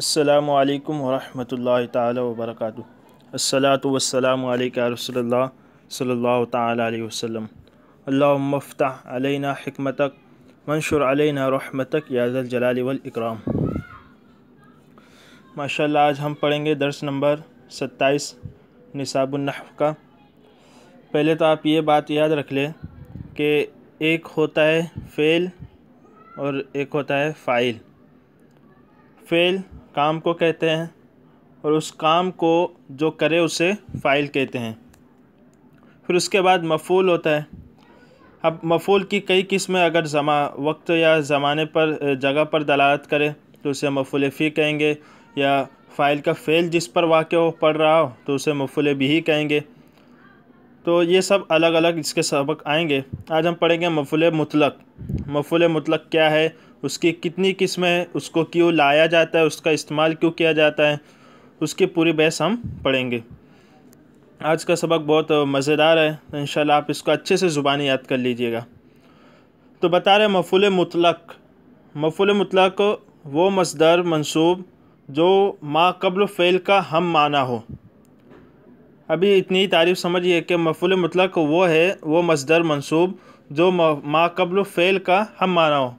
السلام علیکم ورحمت اللہ تعالی وبرکاتہ السلات والسلام علیکہ رسول اللہ صلی اللہ تعالی علیہ وسلم اللہم مفت علینا حکمتک منشُعل علینا رحمتک یاد الجلال ماشاء اللہ آج ہم پڑھیں گے درس نمبر ستائیس نصاب النحف کا پہلے تو آپ یہ بات یاد رکھ لیں کہ ایک ہوتا ہے فعل اور ایک ہوتا ہے فائل فعل کام کو کہتے ہیں اور اس کام کو جو کرے اسے فائل کہتے ہیں پھر اس کے بعد مفول ہوتا ہے اب مفول کی کئی قسمیں اگر وقت یا زمانے پر جگہ پر دلالت کرے تو اسے مفعول فی کہیں گے یا فائل کا فعل جس پر واقع ہو پڑھ رہا ہو تو اسے مفول بھی کہیں گے تو یہ سب الگ الگ اس کے سبق آئیں گے آج ہم پڑھیں گے مفعول مطلق مفول مطلق کیا ہے اس کی کتنی قسمیں اس کو کیوں لایا جاتا ہے اس کا استعمال کیوں کیا جاتا ہے اس کی پوری بحث ہم پڑھیں گے آج کا سبق بہت مزیدار ہے انشاءاللہ آپ اس کو اچھے سے زبانی یاد کر لیجئے گا تو بتا رہے ہیں مفل مطلق مفول مطلق وہ مصدر منصوب جو ما قبل فعل کا ہم معنی ہو ابھی اتنی تعریف سمجھیے کہ مفول مطلق وہ ہے وہ مصدر منصوب جو ما قبل فعل کا ہم معنی ہو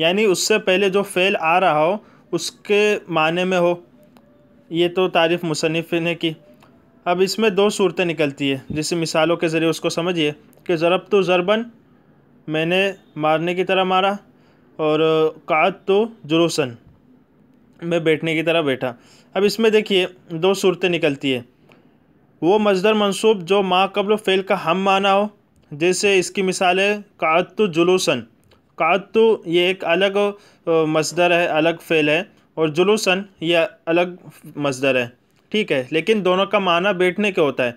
یعنی اس سے پہلے جو فعل آ رہا ہو اس کے معنی میں ہو یہ تو تعریف مصنف نے کی اب اس میں دو صورتیں نکلتی ہے جسے مثالوں کے ذریعے اس کو سمجھیے کہ ضرب تو ضربن میں نے مارنے کی طرح مارا اور قعد تو جلوسن میں بیٹھنے کی طرح بیٹھا اب اس میں دیکھیے دو صورتیں نکلتی ہے وہ مزدر منصوب جو ماں قبل فعل کا ہم معنی ہو جیسے اس کی مثال ہے قعد تو جلوسن قعدتو تو یہ ایک الگ مصدر ہے الگ فعل ہے اور جلوسن یہ الگ مصدر ہے ٹھیک ہے لیکن دونوں کا معنی بیٹھنے کے ہوتا ہے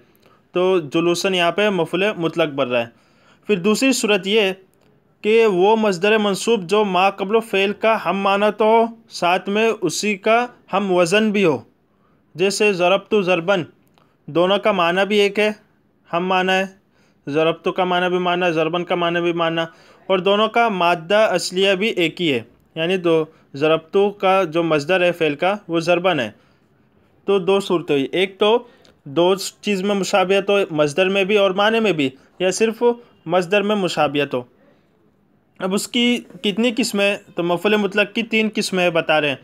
تو جلوسن یہاں پہ مفل مطلق بر رہا ہے پھر دوسری صورت یہ کہ وہ مصدر منصوب جو ما قبل و فعل کا ہم معنی تو ہو ساتھ میں اسی کا ہم وزن بھی ہو جیسے ضرورب تو ضربن دونوں کا معنی بھی ایک ہے ہم معنی ہے ضربتو کا معنی بھی معنی ہے ضربن کا معنی بھی معنی اور دونوں کا مادہ اصلیہ بھی ایک ہی ہے یعنی دو ضربتو کا جو مزدر ہے فیل کا وہ ضربن ہے تو دو صورت ہوئی ایک تو دو چیز میں مشابیت ہو مزدر میں بھی اور معنی میں بھی یا صرف مزدر میں مشابیت ہو اب اس کی کتنی قسمیں تو مفل مطلق کی تین قسمیں بتا رہے ہیں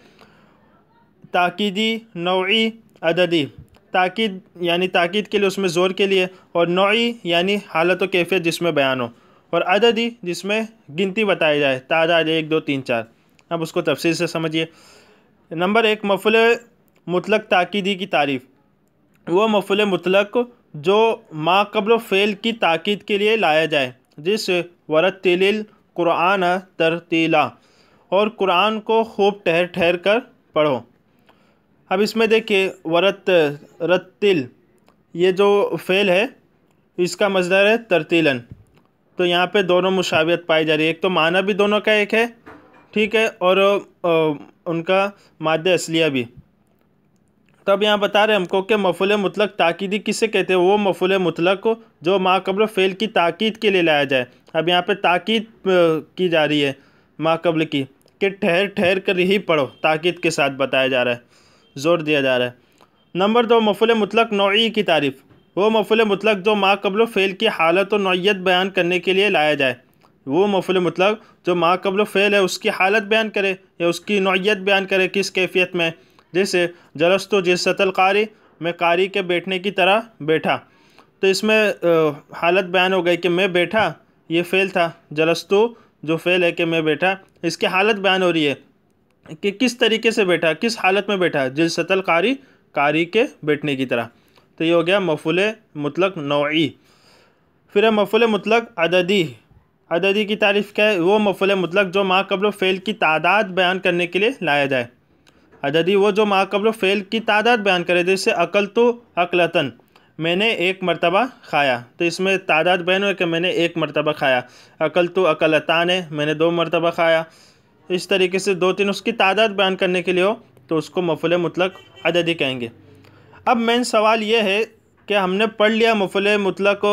تاکیدی نوعی عددی تاکید یعنی تاکید کے لیے اس میں زور کے لیے اور نوعی یعنی حالت و کیفیت جس میں بیان ہو اور ہی جس میں گنتی بتائی جائے تعداد ایک دو تین چار اب اس کو تفصیل سے سمجھیے نمبر ایک مفعول مطلق تاکیدی کی تعریف وہ مفعول مطلق جو ما قبل فعل کی تاکید کے لیے لایا جائے جس ورد تلیل قرآن ترتیلا اور قرآن کو خوب ٹھہر ٹھہر کر پڑھو اب اس میں دیکھیے ورد رتل یہ جو فعل ہے اس کا مزدر ہے ترتیلاً تو یہاں پہ دونوں مشابیت پائی جا رہی ہے ایک تو معنی بھی دونوں کا ایک ہے ٹھیک ہے اور ان کا مادہ اصلیہ بھی تو اب یہاں بتا رہے ہم کو کہ مفعول مطلق تاکیدی کسے کہتے ہیں وہ مفعول مطلق کو جو ماہ قبل فعل کی تاکید کے لیے لایا جائے اب یہاں پہ تاکید کی جا رہی ہے ماہ قبل کی کہ ٹھہر ٹھہر کر ہی پڑھو تاکید کے ساتھ بتایا جا رہا ہے زور دیا جا رہا ہے نمبر دو مفعول مطلق نوعی کی تعریف وہ مفعول مطلق جو ما قبل و کی حالت و نوعیت بیان کرنے کے لیے لایا جائے وہ مفعول مطلق جو ما قبل و ہے اس کی حالت بیان کرے یا اس کی نوعیت بیان کرے کس کیفیت میں جیسے جلست و جست القاری میں قاری کے بیٹھنے کی طرح بیٹھا تو اس میں حالت بیان ہو گئی کہ میں بیٹھا یہ فعل تھا جلستو جو فعل ہے کہ میں بیٹھا اس کی حالت بیان ہو رہی ہے کہ کس طریقے سے بیٹھا کس حالت میں بیٹھا جلست القاری قاری کے بیٹھنے کی طرح تو یہ ہو گیا مفعول مطلق نوعی پھر ہے مفعول مطلق عددی عددی کی تعریف کیا ہے وہ مفعول مطلق جو ماہ قبل و فعل کی تعداد بیان کرنے کے لیے لایا جائے عددی وہ جو ماہ قبل و فعل کی تعداد بیان کرے جیسے عقل تو عقلتاً میں نے ایک مرتبہ کھایا تو اس میں تعداد بیان ہو کہ میں نے ایک مرتبہ کھایا عقل تو ہے میں نے دو مرتبہ کھایا اس طریقے سے دو تین اس کی تعداد بیان کرنے کے لیے ہو تو اس کو مفعول مطلق عددی کہیں گے اب مین سوال یہ ہے کہ ہم نے پڑھ لیا مفل مطلق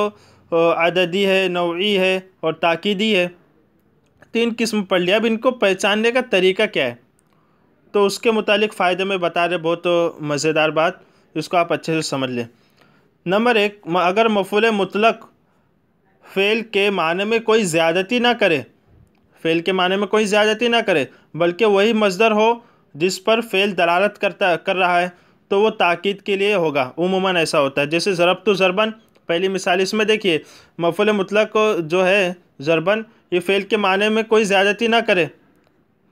عددی ہے نوعی ہے اور تاکیدی ہے تین قسم پڑھ لیا اب ان کو پہچاننے کا طریقہ کیا ہے تو اس کے متعلق فائدے میں بتا رہے بہت مزیدار بات اس کو آپ اچھے سے سمجھ لیں نمبر ایک اگر مفل مطلق فیل کے معنی میں کوئی زیادتی نہ کرے فیل کے معنی میں کوئی زیادتی نہ کرے بلکہ وہی مصدر ہو جس پر فیل دلالت کرتا کر رہا ہے تو وہ تاقید کے لیے ہوگا عموماً ایسا ہوتا ہے جیسے ضرب تو ضربن پہلی مثال اس میں دیکھیے مفعول مطلق کو جو ہے ضربن یہ فعل کے معنی میں کوئی زیادتی نہ کرے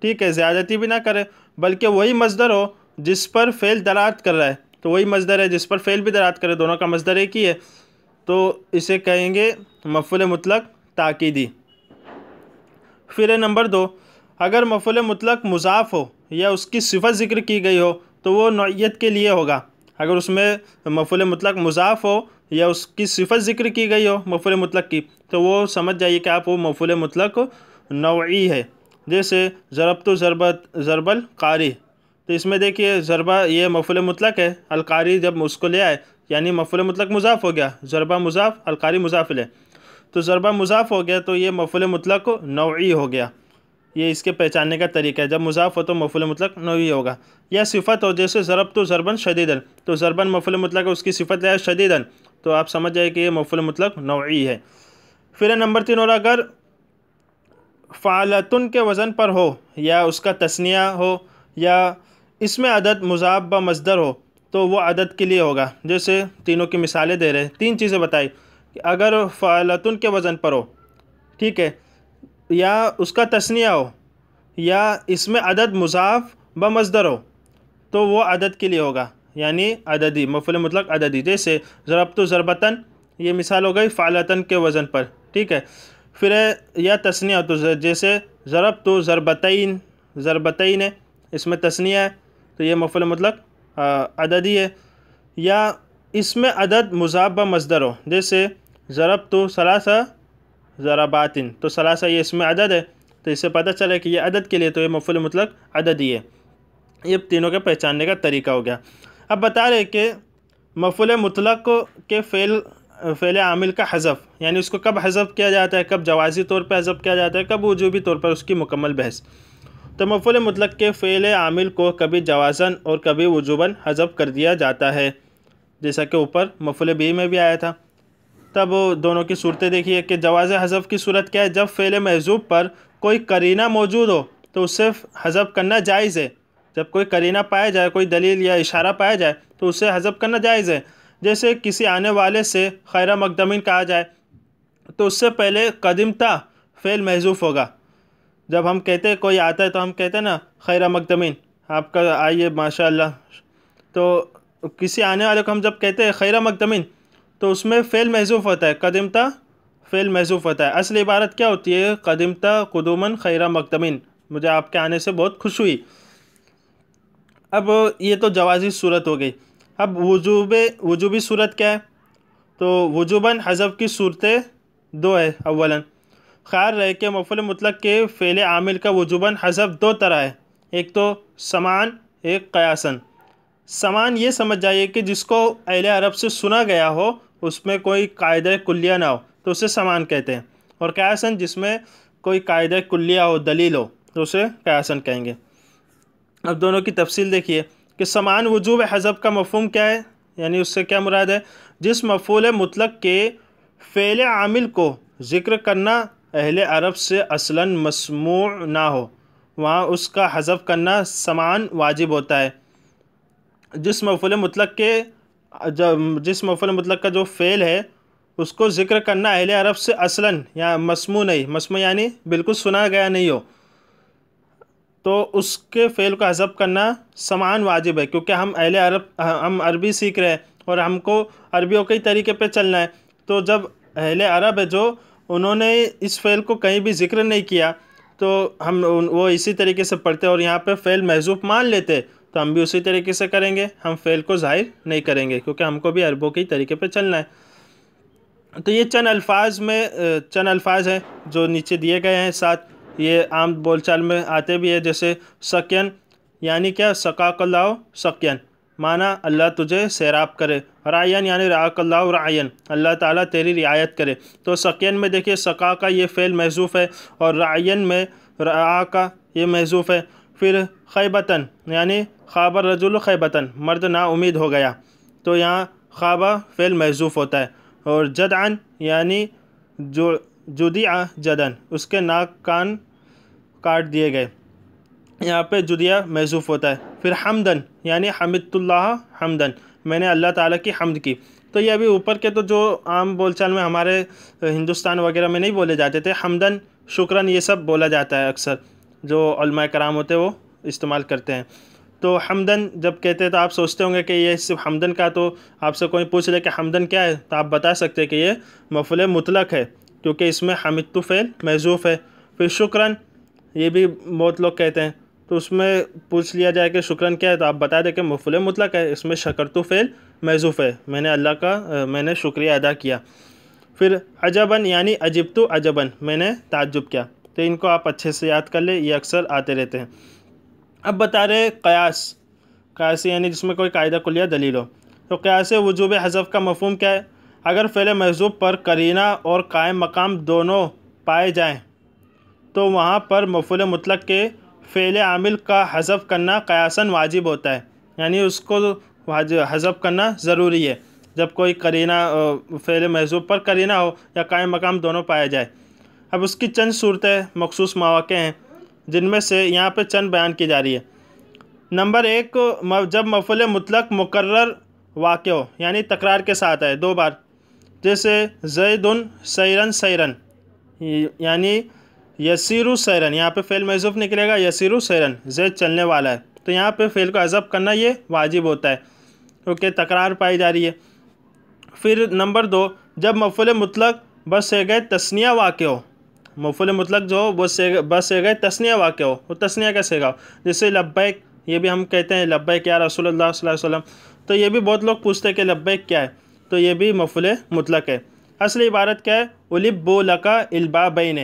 ٹھیک ہے زیادتی بھی نہ کرے بلکہ وہی مزدر ہو جس پر فعل درخت کر رہا ہے تو وہی مزدر ہے جس پر فعل بھی درار کرے دونوں کا مزدر ایک ہی ہے تو اسے کہیں گے مفعول مطلق تاکیدی پھر ہے نمبر دو اگر مفعول مطلق مضاف ہو یا اس کی صفت ذکر کی گئی ہو تو وہ نوعیت کے لیے ہوگا اگر اس میں مفعول مطلق مضاف ہو یا اس کی صفت ذکر کی گئی ہو مفعول مطلق کی تو وہ سمجھ جائیے کہ آپ وہ مفعول مطلق نوعی ہے جیسے ضربت و ضربت ضرب القاری تو اس میں دیکھیے ضربہ یہ مفعول مطلق ہے القاری جب اس کو لے آئے یعنی مفعول مطلق مضاف ہو گیا ضربہ مضاف القاری مضاف لے تو ضربہ مضاف ہو گیا تو یہ مفعول مطلق نوعی ہو گیا یہ اس کے پہچاننے کا طریقہ ہے جب مضاف ہو تو مفعول مطلق نوعی ہوگا یا صفت ہو جیسے ضرب تو ضربن شدیدن تو ضربن مفعول مطلق اس کی صفت ہے تو آپ سمجھ جائے کہ یہ مفعول مطلق نوعی ہے پھر نمبر تین اور اگر فعالتن کے وزن پر ہو یا اس کا تسنیہ ہو یا اس میں عدد مضاف با مزدر ہو تو وہ عدد کے لیے ہوگا جیسے تینوں کی مثالیں دے رہے ہیں تین چیزیں بتائی کہ اگر فعالتن کے وزن پر ہو ٹھیک ہے یا اس کا تسنیہ ہو یا اس میں عدد مضاف بمزدر ہو تو وہ عدد کے لیے ہوگا یعنی عددی مفل مطلق عددی جیسے ضربت و ضربتاً یہ مثال ہو گئی فعلتاً کے وزن پر ٹھیک ہے پھر یا تسنیہ ہو تو جیسے تو ضربتین ضربتین ہے اس میں تسنیہ ہے تو یہ مفل مطلق عددی ہے یا اس میں عدد مضاف بمزدر ہو جیسے ضرب تو ثلاثہ ضربات تو سلاسہ یہ اس میں عدد ہے تو اس سے پتہ چلے کہ یہ عدد کے لیے تو یہ مفل مطلق عدد ہی ہے یہ تینوں کے پہچاننے کا طریقہ ہو گیا اب بتا رہے کہ مفل مطلق کے فعل فعل عامل کا حذف یعنی اس کو کب حضب کیا جاتا ہے کب جوازی طور پر حضب کیا جاتا ہے کب وجوبی طور پر اس کی مکمل بحث تو مفل مطلق کے فعل عامل کو کبھی جوازن اور کبھی وجوباً حضب کر دیا جاتا ہے جیسا کہ اوپر مفل بی میں بھی آیا تھا تب دونوں کی صورتیں دیکھیے کہ جواز حذف کی صورت کیا ہے جب فعل محضوب پر کوئی کرینہ موجود ہو تو اس سے حذب کرنا جائز ہے جب کوئی کرینہ پایا جائے کوئی دلیل یا اشارہ پایا جائے تو اس سے حذب کرنا جائز ہے جیسے کسی آنے والے سے خیرہ مقدمین کہا جائے تو اس سے پہلے قدیم تا فعل محضوف ہوگا جب ہم کہتے ہیں کوئی آتا ہے تو ہم کہتے ہیں نا خیرہ مقدمین آپ کا آئیے ماشاء اللہ تو کسی آنے والے کو ہم جب کہتے ہیں خیرہ مقدمین تو اس میں فعل محضوف ہوتا ہے قدمتا فعل محضوف ہوتا ہے اصل عبارت کیا ہوتی ہے قدمتا قدومن خیرہ مقدمین مجھے آپ کے آنے سے بہت خوش ہوئی اب یہ تو جوازی صورت ہو گئی اب وجوب وجوبی صورت کیا ہے تو وجوباً حضب کی صورتیں دو ہے اولاً خیال رہے کہ مفل مطلق کے فعل عامل کا وجوباً حضب دو طرح ہے ایک تو سمان ایک قیاسن سمان یہ سمجھ جائیے کہ جس کو اہل عرب سے سنا گیا ہو اس میں کوئی قاعدہ کلیہ نہ ہو تو اسے سمان کہتے ہیں اور قیاسن جس میں کوئی قاعدہ کلیہ ہو دلیل ہو تو اسے قیاسن کہیں گے اب دونوں کی تفصیل دیکھیے کہ سمان وجوب حضب کا مفہوم کیا ہے یعنی اس سے کیا مراد ہے جس مفول مطلق کے فعل عامل کو ذکر کرنا اہل عرب سے اصلاً مسموع نہ ہو وہاں اس کا حذف کرنا سمان واجب ہوتا ہے جس مفول مطلق کے جس مفعول مطلق کا جو فعل ہے اس کو ذکر کرنا اہل عرب سے اصلاً یا مسموع نہیں مسموع یعنی بالکل سنا گیا نہیں ہو تو اس کے فعل کا حذف کرنا سمان واجب ہے کیونکہ ہم اہل عرب ہم عربی سیکھ رہے ہیں اور ہم کو عربیوں کے طریقے پہ چلنا ہے تو جب اہل عرب ہے جو انہوں نے اس فعل کو کہیں بھی ذکر نہیں کیا تو ہم وہ اسی طریقے سے پڑھتے اور یہاں پہ فعل محضوب مان لیتے تو ہم بھی اسی طریقے سے کریں گے ہم فعل کو ظاہر نہیں کریں گے کیونکہ ہم کو بھی عربوں کی طریقے پہ چلنا ہے تو یہ چند الفاظ میں چند الفاظ ہیں جو نیچے دیے گئے ہیں ساتھ یہ عام بول چال میں آتے بھی ہے جیسے سکین یعنی کیا سقاق اللہ سکین مانا اللہ تجھے سیراب کرے رعین یعنی اللہ رعین اللہ تعالیٰ تیری رعایت کرے تو سکین میں دیکھیے سکا کا یہ فعل محضوف ہے اور رعین میں رعا کا یہ محضوف ہے پھر خیبتاً یعنی خواب رج خیبتن مرد نا امید ہو گیا تو یہاں خوابہ فعل محضوف ہوتا ہے اور جدعن یعنی جو جدیا جدن اس کے ناک کان کاٹ دیے گئے یہاں پہ جدیا محضوف ہوتا ہے پھر حمدن یعنی حمد اللہ حمدن میں نے اللہ تعالیٰ کی حمد کی تو یہ ابھی اوپر کے تو جو عام بول چال میں ہمارے ہندوستان وغیرہ میں نہیں بولے جاتے تھے حمدن شکرن یہ سب بولا جاتا ہے اکثر جو علماء کرام ہوتے وہ استعمال کرتے ہیں تو حمدن جب کہتے ہیں تو آپ سوچتے ہوں گے کہ یہ صرف حمدن کا تو آپ سے کوئی پوچھ لے کہ حمدن کیا ہے تو آپ بتا سکتے ہیں کہ یہ مفل مطلق ہے کیونکہ اس میں حمد فعل محضوف ہے پھر شکراً یہ بھی بہت لوگ کہتے ہیں تو اس میں پوچھ لیا جائے کہ شکرن کیا ہے تو آپ بتا دیں کہ مفل مطلق ہے اس میں شکر تو فعل محضوف ہے میں نے اللہ کا میں نے شکریہ ادا کیا پھر عجبن یعنی اجبت و میں نے تعجب کیا تو ان کو آپ اچھے سے یاد کر لیں یہ اکثر آتے رہتے ہیں اب بتا رہے قیاس قیاس یعنی جس میں کوئی قاعدہ کلیہ دلیل ہو تو قیاس وجوب حذف کا مفہوم کیا ہے اگر فعل محضوب پر کرینہ اور قائم مقام دونوں پائے جائیں تو وہاں پر مفل مطلق کے فعل عامل کا حذف کرنا قیاساً واجب ہوتا ہے یعنی اس کو حذف حضف کرنا ضروری ہے جب کوئی کرینہ فعل محضوب پر کرینہ ہو یا قائم مقام دونوں پایا جائے اب اس کی چند صورتیں مخصوص مواقع ہیں جن میں سے یہاں پہ چند بیان کی جا رہی ہے نمبر ایک جب مفعول مطلق مقرر واقع ہو یعنی تکرار کے ساتھ آئے دو بار جیسے زید سیرن سیرن یعنی یسیرو سیرن یہاں پہ فعل محضوف نکلے گا یسیرو سیرن زید چلنے والا ہے تو یہاں پہ فعل کو عذب کرنا یہ واجب ہوتا ہے کیونکہ تکرار پائی جا رہی ہے پھر نمبر دو جب مفعول مطلق بس ہے گئے تسنیہ واقع ہو مفول مطلق جو ہو وہ سیگ بس تسنیہ واقع ہو وہ تسنیہ کا سیگا ہو جیسے لبیک یہ بھی ہم کہتے ہیں لبیک یا رسول اللہ صلی اللہ علیہ وسلم تو یہ بھی بہت لوگ پوچھتے کہ لبیک کیا ہے تو یہ بھی مفول مطلق ہے اصل عبارت کیا ہے الب بول الْبَا البا بین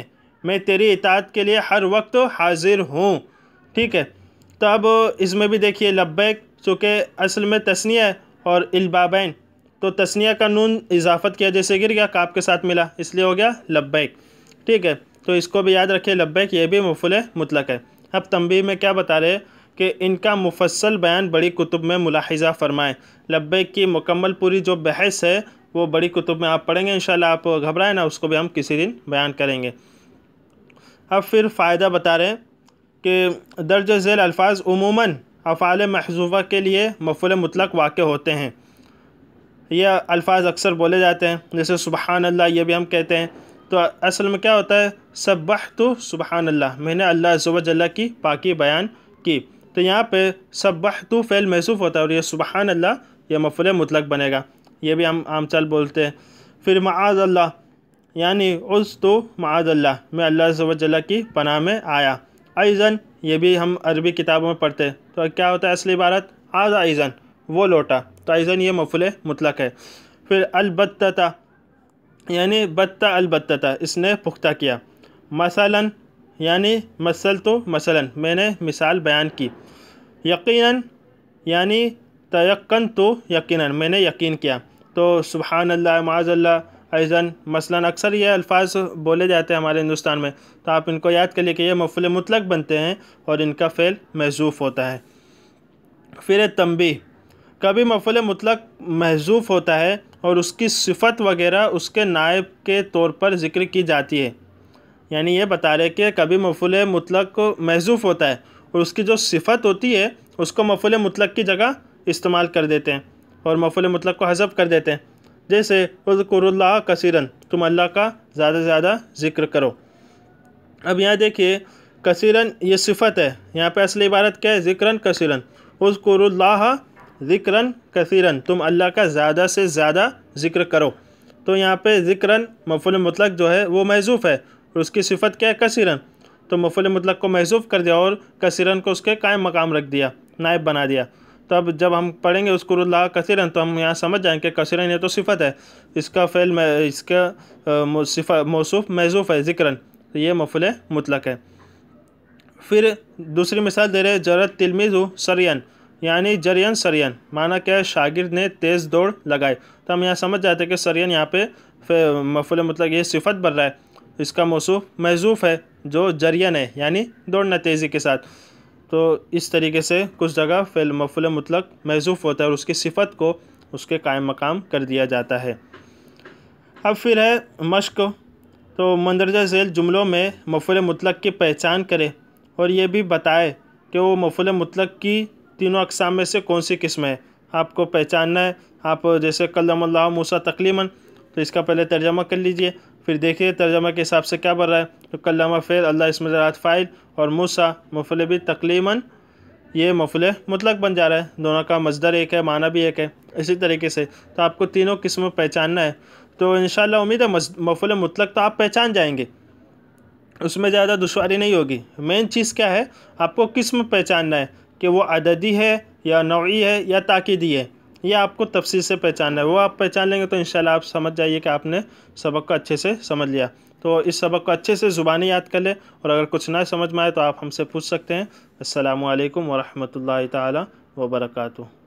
میں تیری اطاعت کے لیے ہر وقت حاضر ہوں ٹھیک ہے تو اب اس میں بھی دیکھیے لبیک چونکہ اصل میں تسنیہ ہے اور البابین تو تسنیہ کا نون اضافت کیا جیسے گر گیا کعب کے ساتھ ملا اس لیے ہو گیا لبیک ٹھیک ہے تو اس کو بھی یاد رکھے لبیک یہ بھی مفعول مطلق ہے اب تنبیہ میں کیا بتا رہے کہ ان کا مفصل بیان بڑی کتب میں ملاحظہ فرمائیں لبیک کی مکمل پوری جو بحث ہے وہ بڑی کتب میں آپ پڑھیں گے انشاءاللہ آپ گھبرائیں نہ اس کو بھی ہم کسی دن بیان کریں گے اب پھر فائدہ بتا رہے ہیں کہ درج ذیل الفاظ عموماً افعال محضوبہ کے لیے مفعول مطلق واقع ہوتے ہیں یہ الفاظ اکثر بولے جاتے ہیں جیسے سبحان اللہ یہ بھی ہم کہتے ہیں تو اصل میں کیا ہوتا ہے سبح تو سبحان اللہ میں نے اللہ ضبع اللہ کی پاکی بیان کی تو یہاں پہ سبح تو فعل محسوف ہوتا ہے اور یہ سبحان اللہ یہ مفل مطلق بنے گا یہ بھی ہم عام چل بولتے ہیں پھر معاذ اللہ یعنی عز تو معاذ اللہ میں اللہ ذبہ اللہ کی پناہ میں آیا ایزن یہ بھی ہم عربی کتابوں میں پڑھتے ہیں تو کیا ہوتا ہے اصلی عبارت آز ایزن وہ لوٹا تو ایزن یہ مفعول مطلق ہے پھر البتہ یعنی بتہ البتہ اس نے پختہ کیا مثلا یعنی مثل تو مثلا میں نے مثال بیان کی یقیناً یعنی تیقن تو یقیناً میں نے یقین کیا تو سبحان اللہ معاذ اللہ ایزن مثلا اکثر یہ الفاظ بولے جاتے ہیں ہمارے ہندوستان میں تو آپ ان کو یاد کر لیے کہ یہ مفل مطلق بنتے ہیں اور ان کا فعل محضوف ہوتا ہے پھر تمبی کبھی مفل مطلق محضوف ہوتا ہے اور اس کی صفت وغیرہ اس کے نائب کے طور پر ذکر کی جاتی ہے یعنی یہ بتا رہے کہ کبھی مفعول مطلق کو ہوتا ہے اور اس کی جو صفت ہوتی ہے اس کو مفعول مطلق کی جگہ استعمال کر دیتے ہیں اور مفعول مطلق کو حذف کر دیتے ہیں جیسے اذکر اللہ کسی تم اللہ کا زیادہ سے زیادہ ذکر کرو اب یہاں دیکھیے کثیرن یہ صفت ہے یہاں پہ اصلی عبارت کیا ہے ذکراً کسیرین اذکر اللہ ذکرن کثیرن تم اللہ کا زیادہ سے زیادہ ذکر کرو تو یہاں پہ ذکرن مفعول مطلق جو ہے وہ محضوف ہے اس کی صفت کیا ہے کثیرن تو مفعول مطلق کو محضوف کر دیا اور کثیرن کو اس کے قائم مقام رکھ دیا نائب بنا دیا تو اب جب ہم پڑھیں گے اس اللہ کثیرن تو ہم یہاں سمجھ جائیں کہ کثیرن یہ تو صفت ہے اس کا فعل اس کا موصوف محضوف ہے ذکراً یہ مفعول مطلق ہے پھر دوسری مثال دے رہے جرت تلمیز ہو سرین یعنی جرین سرین معنی کیا ہے شاگرد نے تیز دوڑ لگائی تو ہم یہاں سمجھ جاتے ہیں کہ سرین یہاں پہ مفل مطلق یہ صفت بڑھ رہا ہے اس کا موصوف محضوف ہے جو جرین ہے یعنی دوڑنا تیزی کے ساتھ تو اس طریقے سے کچھ جگہ فیل مفل مطلق محضوف ہوتا ہے اور اس کی صفت کو اس کے قائم مقام کر دیا جاتا ہے اب پھر ہے مشق تو مندرجہ ذیل جملوں میں مفلِ مطلق کی پہچان کرے اور یہ بھی بتائے کہ وہ مفلِ مطلق کی تینوں اقسام میں سے کون سی قسم ہے آپ کو پہچاننا ہے آپ جیسے کلم اللہ موسیٰ تقلیمن تو اس کا پہلے ترجمہ کر لیجئے پھر دیکھیے ترجمہ کے حساب سے کیا بن رہا ہے تو کلامہ فیل اللہ اسم راۃ فائل اور موسیٰ مفل بھی تقلیمن یہ مفلِ مطلق بن جا رہا ہے دونوں کا مزدر ایک ہے معنی بھی ایک ہے اسی طریقے سے تو آپ کو تینوں قسم پہچاننا ہے تو انشاءاللہ امید ہے مفل مطلق تو آپ پہچان جائیں گے اس میں زیادہ دشواری نہیں ہوگی مین چیز کیا ہے آپ کو قسم پہچاننا ہے کہ وہ عددی ہے یا نوعی ہے یا تاکیدی ہے یہ آپ کو تفصیل سے پہچاننا ہے وہ آپ پہچان لیں گے تو انشاءاللہ آپ سمجھ جائیے کہ آپ نے سبق کو اچھے سے سمجھ لیا تو اس سبق کو اچھے سے زبانی یاد کر لیں اور اگر کچھ نہ سمجھ میں آئے تو آپ ہم سے پوچھ سکتے ہیں السلام علیکم ورحمۃ اللہ تعالی وبرکاتہ